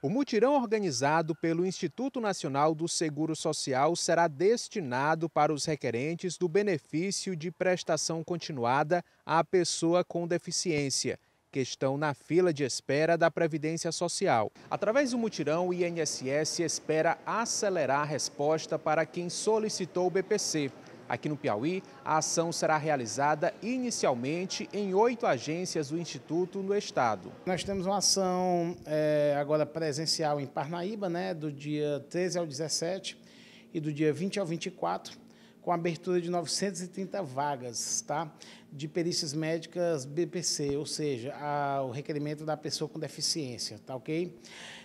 O mutirão organizado pelo Instituto Nacional do Seguro Social será destinado para os requerentes do benefício de prestação continuada à pessoa com deficiência que estão na fila de espera da Previdência Social. Através do mutirão, o INSS espera acelerar a resposta para quem solicitou o BPC. Aqui no Piauí, a ação será realizada inicialmente em oito agências do Instituto no Estado. Nós temos uma ação é, agora presencial em Parnaíba, né, do dia 13 ao 17 e do dia 20 ao 24 com abertura de 930 vagas tá? de perícias médicas BPC, ou seja, a, o requerimento da pessoa com deficiência, tá ok?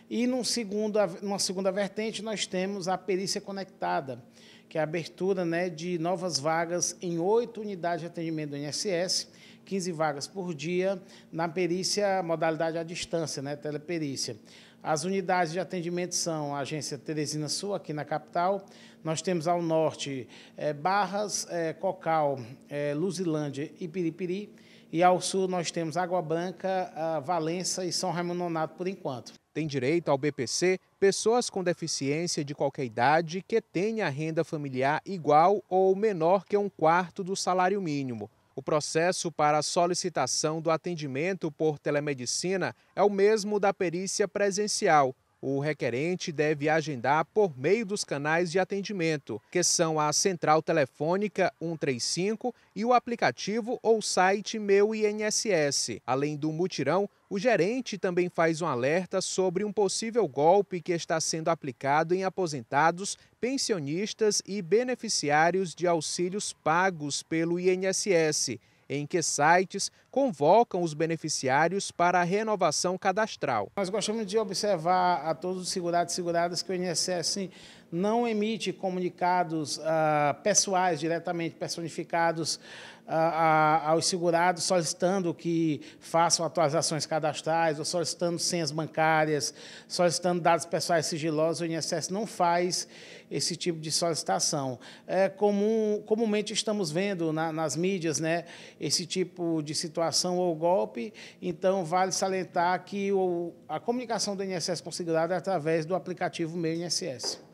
E num segundo, numa segunda vertente, nós temos a perícia conectada, que é a abertura né, de novas vagas em oito unidades de atendimento do INSS, 15 vagas por dia, na perícia, modalidade à distância, né, teleperícia. As unidades de atendimento são a agência Teresina Sul, aqui na capital. Nós temos ao norte é, Barras, é, Cocal, é, Luzilândia e Piripiri. E ao sul nós temos Água Branca, ah, Valença e São Raimundo Nonato por enquanto. Tem direito ao BPC pessoas com deficiência de qualquer idade que tenha renda familiar igual ou menor que um quarto do salário mínimo. O processo para solicitação do atendimento por telemedicina é o mesmo da perícia presencial, o requerente deve agendar por meio dos canais de atendimento, que são a Central Telefônica 135 e o aplicativo ou site Meu INSS. Além do mutirão, o gerente também faz um alerta sobre um possível golpe que está sendo aplicado em aposentados, pensionistas e beneficiários de auxílios pagos pelo INSS em que sites convocam os beneficiários para a renovação cadastral. Nós gostamos de observar a todos os segurados e seguradas que o INSS não emite comunicados ah, pessoais diretamente personificados ah, ah, aos segurados, solicitando que façam atualizações cadastrais, ou solicitando senhas bancárias, solicitando dados pessoais sigilosos, o INSS não faz esse tipo de solicitação. É comum, comumente estamos vendo na, nas mídias né, esse tipo de situação ou golpe, então vale salientar que o, a comunicação do INSS com o segurado é através do aplicativo Meu INSS.